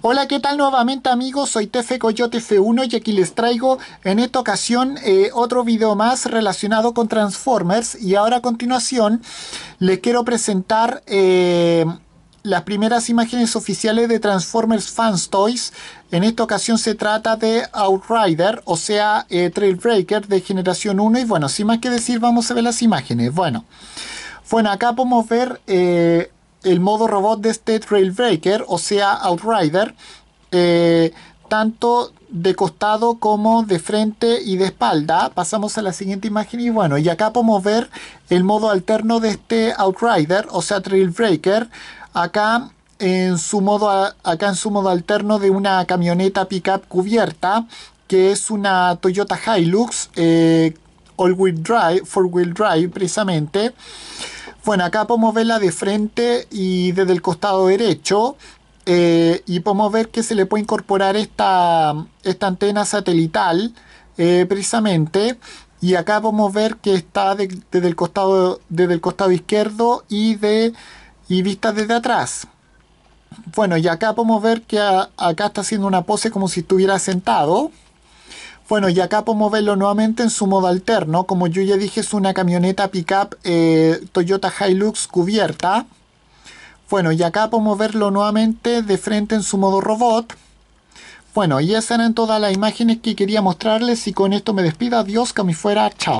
Hola, ¿qué tal nuevamente amigos? Soy Tefe Coyote F1 y aquí les traigo en esta ocasión eh, otro video más relacionado con Transformers y ahora a continuación les quiero presentar eh, las primeras imágenes oficiales de Transformers Fans Toys. En esta ocasión se trata de Outrider, o sea, eh, Trailbreaker de generación 1 y bueno, sin más que decir vamos a ver las imágenes. Bueno, bueno acá podemos ver el modo robot de este Trailbreaker, o sea, Outrider, eh, tanto de costado como de frente y de espalda. Pasamos a la siguiente imagen y bueno, y acá podemos ver el modo alterno de este Outrider, o sea, Trailbreaker. Acá en su modo acá en su modo alterno de una camioneta pickup cubierta que es una Toyota Hilux eh, all wheel drive, four wheel drive precisamente bueno, acá podemos verla de frente y desde el costado derecho. Eh, y podemos ver que se le puede incorporar esta, antena satelital eh, precisamente. Y acá podemos ver que está desde, el costado, desde el costado izquierdo y, de, y vista desde atrás. Bueno, y acá podemos ver que acá está haciendo una pose como si estuviera sentado. Bueno, y acá podemos verlo nuevamente en su modo alterno. Como yo ya dije, es una camioneta pickup eh, Toyota Hilux cubierta. Bueno, y acá podemos verlo nuevamente de frente en su modo robot. Bueno, y esas eran todas las imágenes que quería mostrarles y con esto me despido. Adiós, que fuera. Chao.